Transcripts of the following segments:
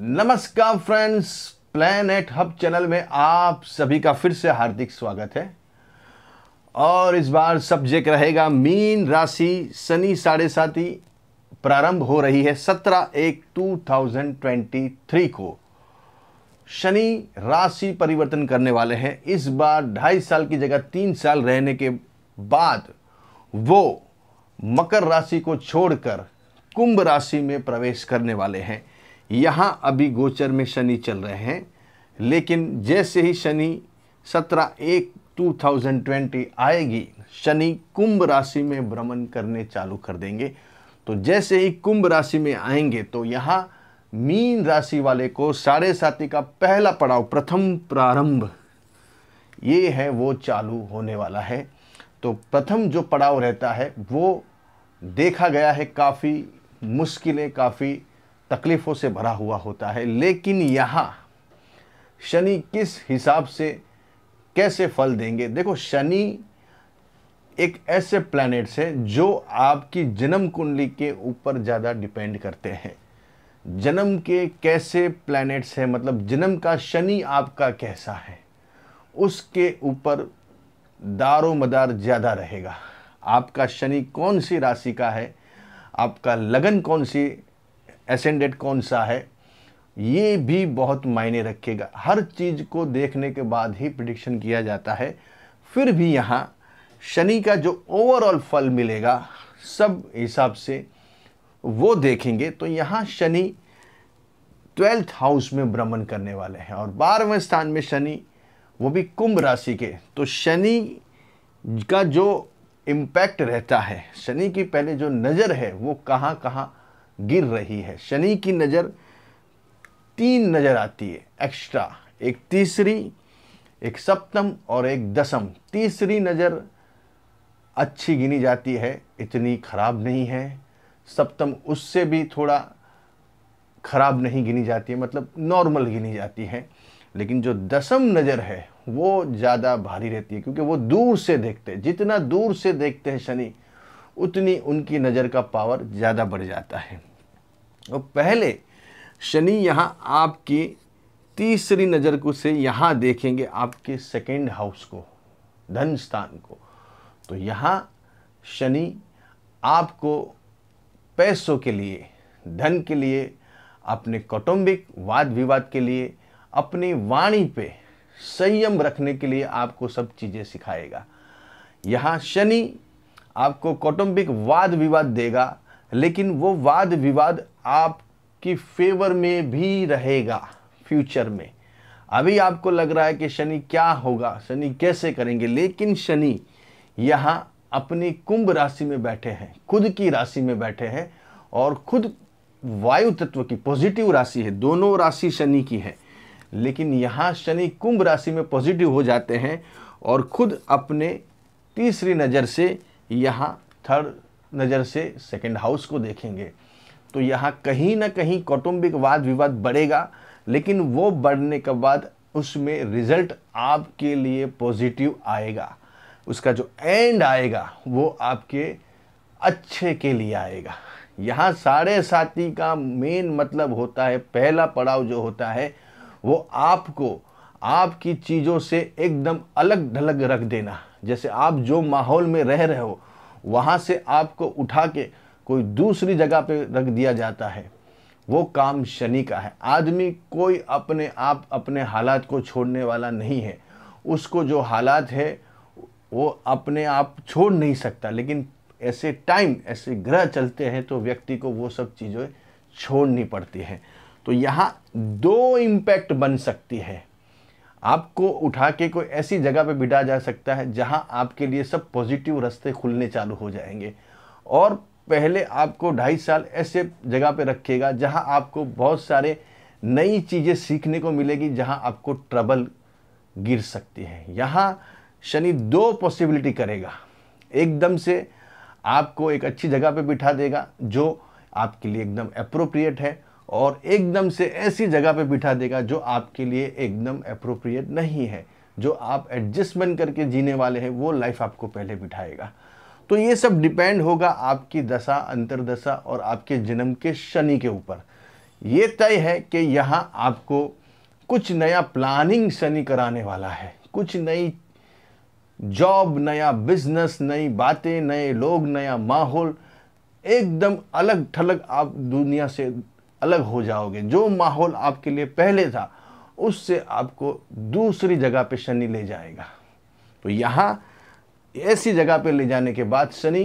नमस्कार friends planet hub channel में आप सभी का फिर से हार्दिक स्वागत है और इस बार सब्जेक्ट रहेगा मीन राशि शनि साढ़े साथी प्रारंभ हो रही है सत्रह एक टू थाउजेंड ट्वेंटी थ्री को शनि राशि परिवर्तन करने वाले हैं इस बार ढाई साल की जगह तीन साल रहने के बाद वो मकर राशि को छोड़कर कुंभ राशि में प्रवेश करने वाले हैं यहाँ अभी गोचर में शनि चल रहे हैं लेकिन जैसे ही शनि सत्रह एक 2020 आएगी शनि कुंभ राशि में भ्रमण करने चालू कर देंगे तो जैसे ही कुंभ राशि में आएंगे तो यहाँ मीन राशि वाले को साढ़े साथी का पहला पड़ाव प्रथम प्रारंभ ये है वो चालू होने वाला है तो प्रथम जो पड़ाव रहता है वो देखा गया है काफ़ी मुश्किलें काफ़ी तकलीफ़ों से भरा हुआ होता है लेकिन यहाँ शनि किस हिसाब से कैसे फल देंगे देखो शनि एक ऐसे प्लैनेट्स है जो आपकी जन्म कुंडली के ऊपर ज़्यादा डिपेंड करते हैं जन्म के कैसे प्लैनेट्स हैं मतलब जन्म का शनि आपका कैसा है उसके ऊपर दारो मदार ज़्यादा रहेगा आपका शनि कौन सी राशि का है आपका लगन कौन सी एसेंडेंट कौन सा है ये भी बहुत मायने रखेगा हर चीज़ को देखने के बाद ही प्रिडिक्शन किया जाता है फिर भी यहाँ शनि का जो ओवरऑल फल मिलेगा सब हिसाब से वो देखेंगे तो यहाँ शनि ट्वेल्थ हाउस में भ्रमण करने वाले हैं और बारहवें स्थान में शनि वो भी कुंभ राशि के तो शनि का जो इम्पैक्ट रहता है शनि की पहले जो नज़र है वो कहाँ कहाँ गिर रही है शनि की नज़र तीन नज़र आती है एक्स्ट्रा एक तीसरी एक सप्तम और एक दसम तीसरी नज़र अच्छी गिनी जाती है इतनी खराब नहीं है सप्तम उससे भी थोड़ा खराब नहीं गिनी जाती है मतलब नॉर्मल गिनी जाती है लेकिन जो दसम नज़र है वो ज़्यादा भारी रहती है क्योंकि वो दूर से देखते हैं जितना दूर से देखते हैं शनि उतनी उनकी नज़र का पावर ज़्यादा बढ़ जाता है और पहले शनि यहाँ आपकी तीसरी नज़र को से यहाँ देखेंगे आपके सेकेंड हाउस को धन स्थान को तो यहाँ शनि आपको पैसों के लिए धन के लिए अपने कौटुंबिक वाद विवाद के लिए अपनी वाणी पे संयम रखने के लिए आपको सब चीज़ें सिखाएगा यहाँ शनि आपको कौटुंबिक वाद विवाद देगा लेकिन वो वाद विवाद आपकी फेवर में भी रहेगा फ्यूचर में अभी आपको लग रहा है कि शनि क्या होगा शनि कैसे करेंगे लेकिन शनि यहाँ अपनी कुंभ राशि में बैठे हैं खुद की राशि में बैठे हैं और खुद वायु तत्व की पॉजिटिव राशि है दोनों राशि शनि की है लेकिन यहाँ शनि कुंभ राशि में पॉजिटिव हो जाते हैं और खुद अपने तीसरी नज़र से यहाँ थर्ड नज़र से सेकेंड हाउस को देखेंगे तो यहाँ कहीं ना कहीं कौटुंबिक वाद विवाद बढ़ेगा लेकिन वो बढ़ने के बाद उसमें रिजल्ट आपके लिए पॉजिटिव आएगा उसका जो एंड आएगा वो आपके अच्छे के लिए आएगा यहाँ साढ़े साथी का मेन मतलब होता है पहला पड़ाव जो होता है वो आपको आपकी चीज़ों से एकदम अलग ढलग रख देना जैसे आप जो माहौल में रह रहे हो वहाँ से आपको उठा के कोई दूसरी जगह पे रख दिया जाता है वो काम शनि का है आदमी कोई अपने आप अपने हालात को छोड़ने वाला नहीं है उसको जो हालात है वो अपने आप छोड़ नहीं सकता लेकिन ऐसे टाइम ऐसे ग्रह चलते हैं तो व्यक्ति को वो सब चीज़ें छोड़नी पड़ती हैं तो यहाँ दो इम्पैक्ट बन सकती है आपको उठा के कोई ऐसी जगह पे बिठा जा सकता है जहाँ आपके लिए सब पॉजिटिव रास्ते खुलने चालू हो जाएंगे और पहले आपको ढाई साल ऐसे जगह पे रखेगा जहाँ आपको बहुत सारे नई चीज़ें सीखने को मिलेगी जहाँ आपको ट्रबल गिर सकती है यहाँ शनि दो पॉसिबिलिटी करेगा एकदम से आपको एक अच्छी जगह पे बिठा देगा जो आपके लिए एकदम अप्रोप्रिएट है और एकदम से ऐसी जगह पे बिठा देगा जो आपके लिए एकदम अप्रोप्रिएट नहीं है जो आप एडजस्टमेंट करके जीने वाले हैं वो लाइफ आपको पहले बिठाएगा तो ये सब डिपेंड होगा आपकी दशा अंतरदशा और आपके जन्म के शनि के ऊपर ये तय है कि यहाँ आपको कुछ नया प्लानिंग शनि कराने वाला है कुछ नई जॉब नया बिजनेस नई बातें नए लोग नया माहौल एकदम अलग थलग आप दुनिया से अलग हो जाओगे जो माहौल आपके लिए पहले था उससे आपको दूसरी जगह पे शनि ले जाएगा तो यहाँ ऐसी जगह पे ले जाने के बाद शनि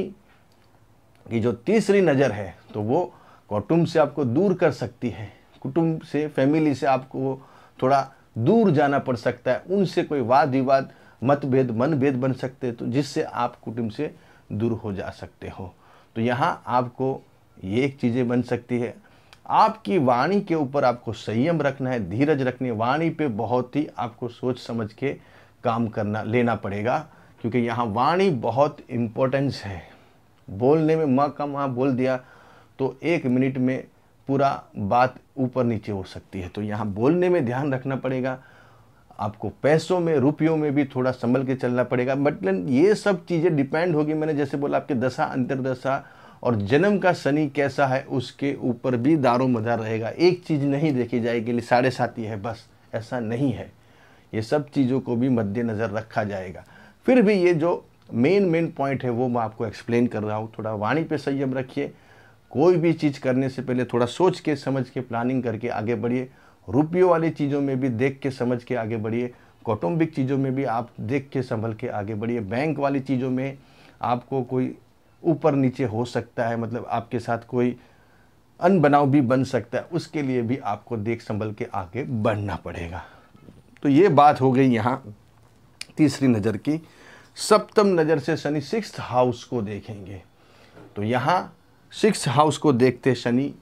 की जो तीसरी नज़र है तो वो कुटुंब से आपको दूर कर सकती है कुटुंब से फैमिली से आपको थोड़ा दूर जाना पड़ सकता है उनसे कोई वाद विवाद मतभेद मनभेद बन सकते तो जिससे आप कुटुंब से दूर हो जा सकते हो तो यहाँ आपको ये एक चीज़ें बन सकती है आपकी वाणी के ऊपर आपको संयम रखना है धीरज रखनी है वाणी पे बहुत ही आपको सोच समझ के काम करना लेना पड़ेगा क्योंकि यहाँ वाणी बहुत इम्पोर्टेंस है बोलने में माँ का माँ बोल दिया तो एक मिनट में पूरा बात ऊपर नीचे हो सकती है तो यहाँ बोलने में ध्यान रखना पड़ेगा आपको पैसों में रुपयों में भी थोड़ा संभल के चलना पड़ेगा मतलब ये सब चीज़ें डिपेंड होगी मैंने जैसे बोला आपके दशा अंतरदशा और जन्म का शनि कैसा है उसके ऊपर भी दारो मदार रहेगा एक चीज़ नहीं देखी जाएगी साढ़े साथी है बस ऐसा नहीं है ये सब चीज़ों को भी मद्देनज़र रखा जाएगा फिर भी ये जो मेन मेन पॉइंट है वो मैं आपको एक्सप्लेन कर रहा हूँ थोड़ा वाणी पे संयम रखिए कोई भी चीज़ करने से पहले थोड़ा सोच के समझ के प्लानिंग करके आगे बढ़िए रुपयों वाली चीज़ों में भी देख के समझ के आगे बढ़िए कौटुंबिक चीज़ों में भी आप देख के संभल के आगे बढ़िए बैंक वाली चीज़ों में आपको कोई ऊपर नीचे हो सकता है मतलब आपके साथ कोई अनबनाव भी बन सकता है उसके लिए भी आपको देख संभल के आगे बढ़ना पड़ेगा तो ये बात हो गई यहाँ तीसरी नज़र की सप्तम नज़र से शनि सिक्स हाउस को देखेंगे तो यहाँ सिक्स हाउस को देखते शनि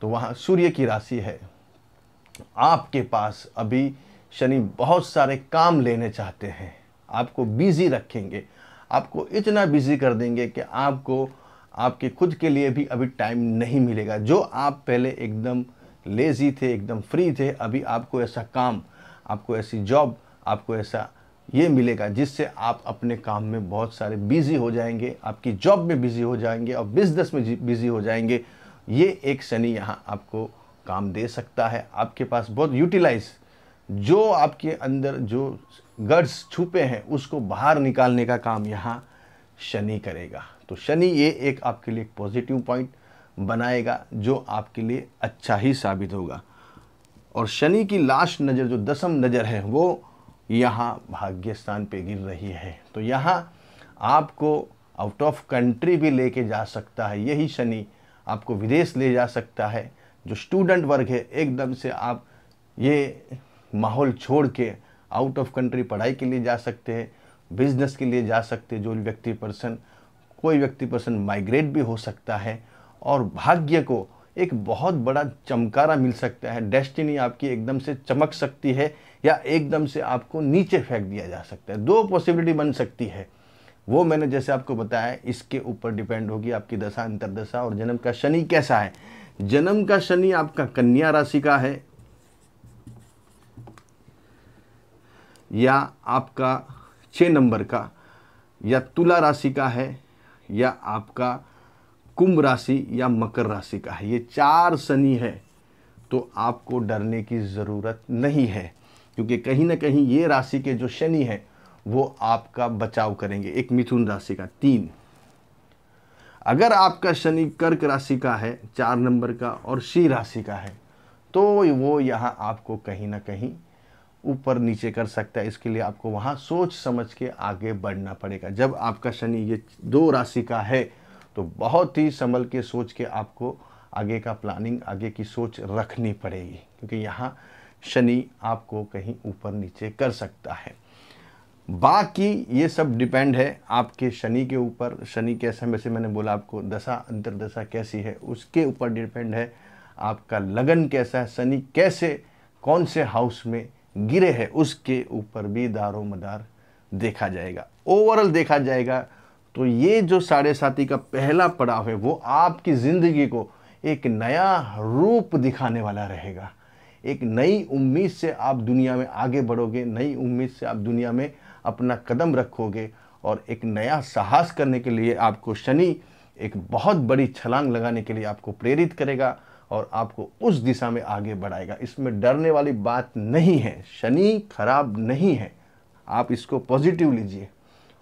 तो वहाँ सूर्य की राशि है आपके पास अभी शनि बहुत सारे काम लेने चाहते हैं आपको बिजी रखेंगे आपको इतना बिजी कर देंगे कि आपको आपके खुद के लिए भी अभी टाइम नहीं मिलेगा जो आप पहले एकदम लेज़ी थे एकदम फ्री थे अभी आपको ऐसा काम आपको ऐसी जॉब आपको ऐसा ये मिलेगा जिससे आप अपने काम में बहुत सारे बिज़ी हो जाएंगे आपकी जॉब में बिज़ी हो जाएंगे और बिज़नेस में बिज़ी हो जाएंगे ये एक शनि यहाँ आपको काम दे सकता है आपके पास बहुत यूटिलाइज़ जो आपके अंदर जो गड्स छुपे हैं उसको बाहर निकालने का काम यहाँ शनि करेगा तो शनि ये एक आपके लिए पॉजिटिव पॉइंट बनाएगा जो आपके लिए अच्छा ही साबित होगा और शनि की लास्ट नज़र जो दसम नज़र है वो यहाँ भाग्य स्थान पर गिर रही है तो यहाँ आपको आउट ऑफ कंट्री भी लेके जा सकता है यही शनि आपको विदेश ले जा सकता है जो स्टूडेंट वर्ग है एकदम से आप ये माहौल छोड़ के आउट ऑफ कंट्री पढ़ाई के लिए जा सकते हैं बिजनेस के लिए जा सकते हैं जो व्यक्ति पर्सन कोई व्यक्ति पर्सन माइग्रेट भी हो सकता है और भाग्य को एक बहुत बड़ा चमकारा मिल सकता है डेस्टिनी आपकी एकदम से चमक सकती है या एकदम से आपको नीचे फेंक दिया जा सकता है दो पॉसिबिलिटी बन सकती है वो मैंने जैसे आपको बताया इसके ऊपर डिपेंड होगी आपकी दशा अंतरदशा और जन्म का शनि कैसा है जन्म का शनि आपका कन्या राशि का है या आपका छः नंबर का या तुला राशि का है या आपका कुंभ राशि या मकर राशि का है ये चार शनि है तो आपको डरने की ज़रूरत नहीं है क्योंकि कहीं ना कहीं ये राशि के जो शनि है वो आपका बचाव करेंगे एक मिथुन राशि का तीन अगर आपका शनि कर्क राशि का है चार नंबर का और सी राशि का है तो वो यहाँ आपको कहीं ना कहीं ऊपर नीचे कर सकता है इसके लिए आपको वहाँ सोच समझ के आगे बढ़ना पड़ेगा जब आपका शनि ये दो राशि का है तो बहुत ही संभल के सोच के आपको आगे का प्लानिंग आगे की सोच रखनी पड़ेगी क्योंकि यहाँ शनि आपको कहीं ऊपर नीचे कर सकता है बाकी ये सब डिपेंड है आपके शनि के ऊपर शनि कैसे वैसे मैंने बोला आपको दशा अंतरदशा कैसी है उसके ऊपर डिपेंड है आपका लगन कैसा है शनि कैसे कौन से हाउस में गिरे हैं उसके ऊपर भी दारोमदार देखा जाएगा ओवरऑल देखा जाएगा तो ये जो साढ़े साथी का पहला पड़ाव है वो आपकी ज़िंदगी को एक नया रूप दिखाने वाला रहेगा एक नई उम्मीद से आप दुनिया में आगे बढ़ोगे नई उम्मीद से आप दुनिया में अपना कदम रखोगे और एक नया साहस करने के लिए आपको शनि एक बहुत बड़ी छलांग लगाने के लिए आपको प्रेरित करेगा और आपको उस दिशा में आगे बढ़ाएगा इसमें डरने वाली बात नहीं है शनि खराब नहीं है आप इसको पॉजिटिव लीजिए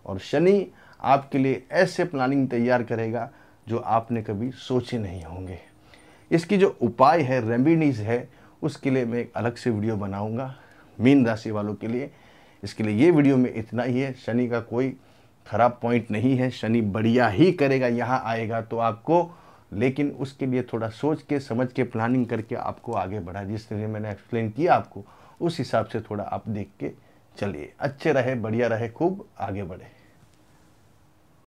और शनि आपके लिए ऐसे प्लानिंग तैयार करेगा जो आपने कभी सोचे नहीं होंगे इसकी जो उपाय है रेमिडीज़ है उसके लिए मैं एक अलग से वीडियो बनाऊंगा मीन राशि वालों के लिए इसके लिए ये वीडियो में इतना ही है शनि का कोई खराब पॉइंट नहीं है शनि बढ़िया ही करेगा यहाँ आएगा तो आपको लेकिन उसके लिए थोड़ा सोच के समझ के प्लानिंग करके आपको आगे बढ़ा जिस तरह मैंने एक्सप्लेन किया आपको उस हिसाब से थोड़ा आप देख के चलिए अच्छे रहे बढ़िया रहे खूब आगे बढ़े